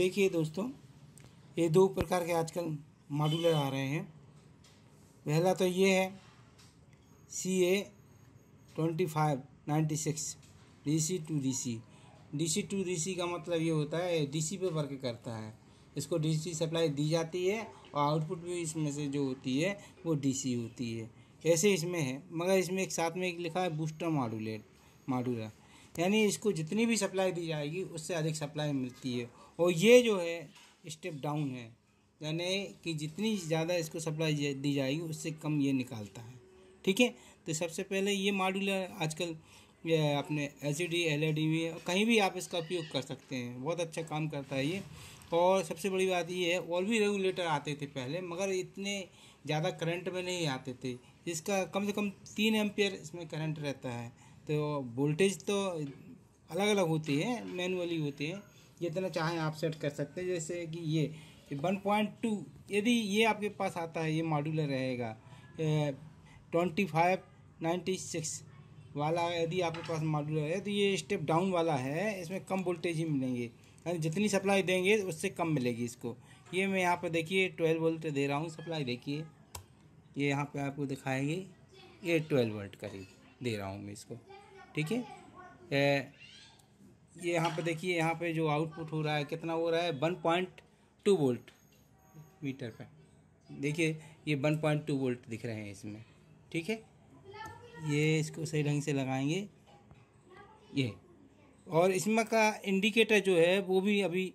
देखिए दोस्तों ये दो प्रकार के आजकल मॉड्यूलर आ रहे हैं पहला तो ये है C A twenty five ninety six D C two D C D C two D C का मतलब ये होता है डी सी पे वर्क करता है इसको डी सी सप्लाई दी जाती है और आउटपुट भी इसमें से जो होती है वो डी सी होती है ऐसे इसमें है मगर इसमें एक साथ में एक लिखा है बूस्टर मॉड्यूलेट मॉड्यूलर यानी इसको जितनी भी सप्लाई दी जाएगी उससे अधिक सप्लाई मिलती है और ये जो है स्टेप डाउन है यानी कि जितनी ज़्यादा इसको सप्लाई दी जाएगी उससे कम ये निकालता है ठीक है तो सबसे पहले ये मॉड्यूल आजकल ये अपने H D L E D भी कहीं भी आप इसका उपयोग कर सकते हैं बहुत अच्छा काम करता है ये और सबसे बड़ी बात ये है और भी रेगुलेटर आते थे पहले मगर इतने ज़्यादा करंट में नहीं आते थे इसका कम से कम तीन एम्पियर इसमें करंट रहता है तो वोल्टेज तो अलग अलग होती है मैनुअली होती है जितना चाहें आप सेट कर सकते हैं जैसे कि ये वन पॉइंट टू यदि ये आपके पास आता है ये मॉड्यूलर रहेगा ट्वेंटी फाइव नाइन्टी सिक्स वाला यदि आपके पास मॉड्यूलर है तो ये स्टेप डाउन वाला है इसमें कम वोल्टेज ही मिलेंगे यानी जितनी सप्लाई देंगे उससे कम मिलेगी इसको ये मैं यहाँ पर देखिए ट्वेल्व वोल्ट दे रहा हूँ सप्लाई देखिए ये यहाँ पर आपको दिखाएंगे ये ट्वेल्व वोल्ट करीब दे रहा हूँ मैं इसको ठीक है ये यहाँ पे देखिए यहाँ पे जो आउटपुट हो रहा है कितना हो रहा है one point two volt meter पे देखिए ये वन पॉइंट टू वोल्ट दिख रहे हैं इसमें ठीक है ये इसको सही ढंग से लगाएंगे ये और इसमें का इंडिकेटर जो है वो भी अभी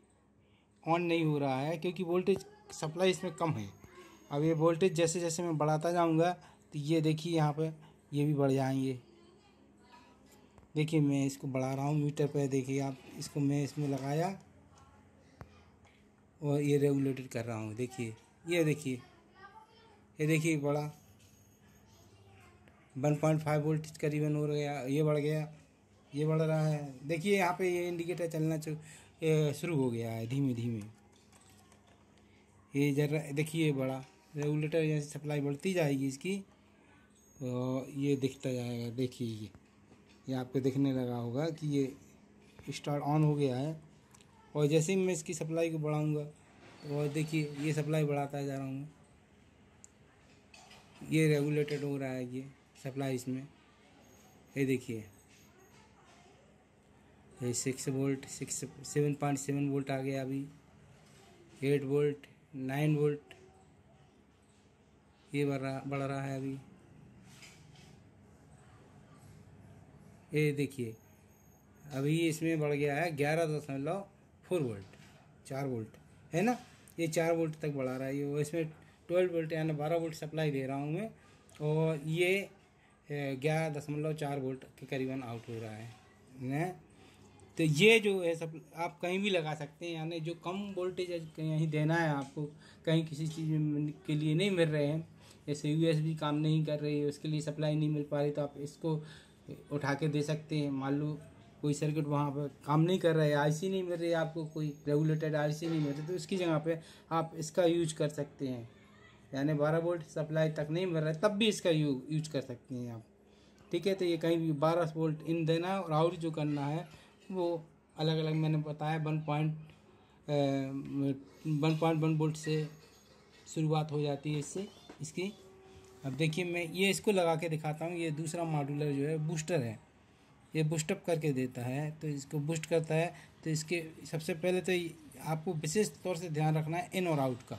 ऑन नहीं हो रहा है क्योंकि वोल्टेज सप्लाई इसमें कम है अब ये वोल्टेज जैसे जैसे मैं बढ़ाता जाऊँगा तो ये देखिए यहाँ पर ये भी बढ़ जाएंगे देखिए मैं इसको बढ़ा रहा हूँ मीटर पर देखिए आप इसको मैं इसमें लगाया और ये रेगुलेटेड कर रहा हूँ देखिए ये देखिए ये देखिए बड़ा वन पॉइंट फाइव वोल्ट करीबन हो गया ये बढ़ गया ये बढ़ रहा है देखिए यहाँ पे ये इंडिकेटर चलना शुरू हो गया है धीमे धीमे ये जरा देखिए बड़ा रेगुलेटर जैसे सप्लाई बढ़ती जाएगी इसकी और ये दिखता जाएगा देखिए ये ये आपको दिखने लगा होगा कि ये स्टार्ट ऑन हो गया है और जैसे ही मैं इसकी सप्लाई को बढ़ाऊँगा और देखिए ये सप्लाई बढ़ाता जा रहा हूँ ये रेगुलेटेड हो रहा है ये सप्लाई इसमें ये देखिए ये six volt six seven point seven volt आ गया अभी एट वोल्ट नाइन वोल्ट ये बढ़ रहा बढ़ रहा है अभी ये देखिए अभी इसमें बढ़ गया है ग्यारह दशमलव फोर वोल्ट चार वोल्ट है ना ये चार वोल्ट तक बढ़ा रहा है ये इसमें ट्वेल्व वोल्ट यानी बारह वोल्ट सप्लाई दे रहा हूँ मैं और ये ग्यारह दशमलव चार वोल्ट के करीबन आउट हो रहा है ना तो ये जो है सब आप कहीं भी लगा सकते हैं यानी जो कम वोल्टेज कहीं देना है आपको कहीं किसी चीज़ के लिए नहीं मिल रहे हैं जैसे यू काम नहीं कर रही है उसके लिए सप्लाई नहीं मिल पा रही तो आप इसको उठा के दे सकते हैं मान लो कोई सर्किट वहाँ पर काम नहीं कर रहा है आईसी नहीं मिल रही आपको कोई रेगुलेटेड आईसी नहीं मिल रही तो उसकी जगह पे आप इसका यूज कर सकते हैं यानी बारह वोल्ट सप्लाई तक नहीं मिल रहा है तब भी इसका यू, यूज कर सकते हैं आप ठीक है तो ये कहीं भी बारह वोल्ट इन देना है और आउट जो करना है वो अलग अलग मैंने बताया one point one point one volt से शुरुआत हो जाती है इससे इसकी अब देखिए मैं ये इसको लगा के दिखाता हूँ ये दूसरा मॉडुलर जो है बूस्टर है ये बूस्टअप करके देता है तो इसको बूस्ट करता है तो इसके सबसे पहले तो आपको विशेष तौर से ध्यान रखना है इन और आउट का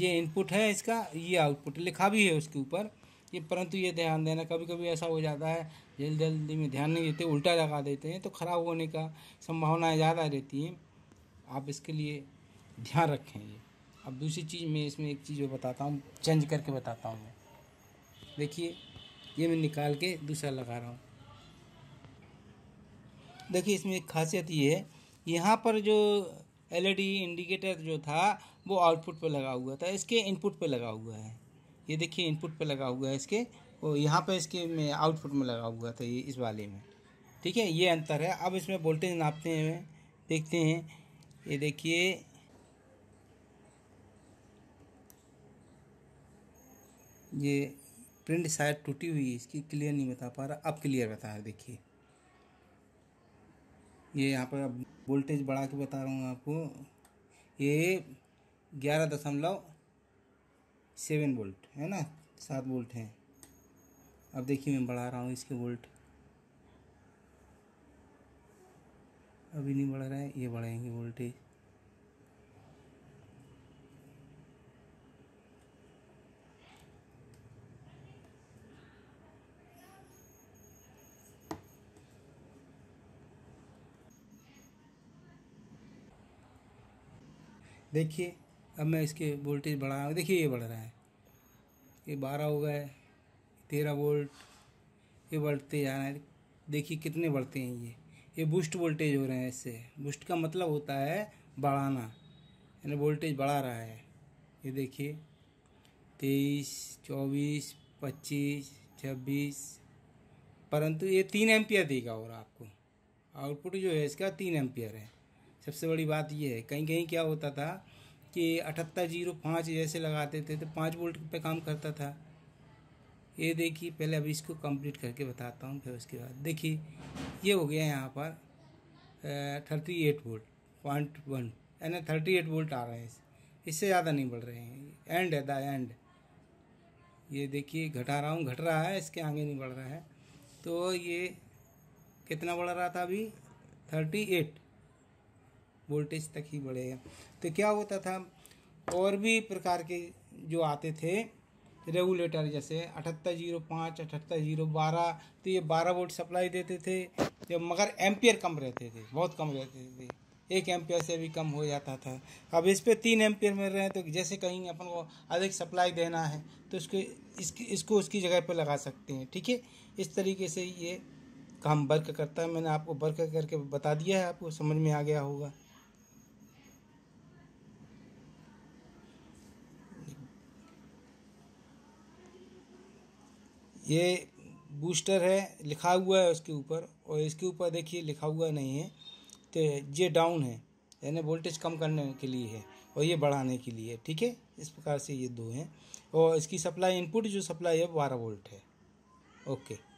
ये इनपुट है इसका ये आउटपुट लिखा भी है उसके ऊपर ये परंतु ये ध्यान देना कभी कभी ऐसा हो जाता है जल्दी जल्दी में ध्यान नहीं देते उल्टा लगा देते हैं तो ख़राब होने का संभावनाएँ ज़्यादा रहती हैं आप इसके लिए ध्यान रखें ये अब दूसरी चीज़ मैं इसमें एक चीज़ बताता हूँ चेंज करके बताता हूँ मैं देखिए ये मैं निकाल के दूसरा लगा रहा हूँ देखिए इसमें एक खासियत ये है यहाँ पर जो एलईडी इंडिकेटर जो था वो आउटपुट पे लगा हुआ था इसके इनपुट पे लगा हुआ है ये देखिए इनपुट पे लगा हुआ है इसके वो यहाँ पर इसके में आउटपुट में लगा हुआ था ये इस वाले में ठीक है ये अंतर है अब इसमें वोल्टेज नापते हैं देखते हैं ये देखिए ये प्रिंट शायद टूटी हुई है इसकी क्लियर नहीं बता पा रहा अब क्लियर बता रहा देखिए ये यहाँ पर अब वोल्टेज बढ़ा के बता रहा हूँ आपको ये ग्यारह दशमलव सेवन वोल्ट है ना सात वोल्ट हैं अब देखिए मैं बढ़ा रहा हूँ इसके वोल्ट अभी नहीं बढ़ रहा है ये बढ़ाएंगे वोल्टेज देखिए अब मैं इसके वोल्टेज बढ़ा देखिए ये बढ़ रहा है ये बारह हो गए तेरह वोल्ट ये बढ़ते जा रहे हैं देखिए कितने बढ़ते हैं ये ये बूस्ट वोल्टेज हो रहे हैं इससे बूस्ट का मतलब होता है बढ़ाना यानी वोल्टेज बढ़ा रहा है ये देखिए तेईस चौबीस पच्चीस छब्बीस परंतु ये तीन एम्पियर देगा और आपको आउटपुट जो है इसका तीन एम्पियर है सबसे बड़ी बात यह है कहीं कहीं क्या होता था कि अठहत्तर जीरो पाँच जैसे लगाते थे तो पाँच वोल्ट पे काम करता था ये देखिए पहले अभी इसको कंप्लीट करके बताता हूँ फिर उसके बाद देखिए ये हो गया यहाँ पर thirty eight volt point one यानी थर्टी एट वोल्ट आ रहे हैं इससे ज़्यादा नहीं बढ़ रहे हैं एंड है द एंड ये देखिए घटा रहा हूँ घट रहा है इसके आगे नहीं बढ़ रहा है तो ये कितना बढ़ रहा था अभी थर्टी एट वोल्टेज तक ही बढ़ेगा तो क्या होता था और भी प्रकार के जो आते थे रेगुलेटर जैसे अठहत्तर जीरो पाँच अठहत्तर जीरो बारह तो ये बारह वोल्ट सप्लाई देते थे जब मगर एम्पियर कम रहते थे बहुत कम रहते थे एक एम्पियर से भी कम हो जाता था अब इस पर तीन एम्पियर मिल रहे तो जैसे कहीं अपन को अधिक सप्लाई देना है तो उसके इसकी इसको उसकी जगह पर लगा सकते हैं ठीक है इस तरीके से ये काम वर्क करता है मैंने आपको वर्क करके बता दिया है आपको समझ में आ गया होगा ये बूस्टर है लिखा हुआ है उसके ऊपर और इसके ऊपर देखिए लिखा हुआ नहीं है तो ये डाउन है यानी वोल्टेज कम करने के लिए है और ये बढ़ाने के लिए ठीक है इस प्रकार से ये दो हैं और इसकी सप्लाई इनपुट जो सप्लाई है बारह वोल्ट है ओके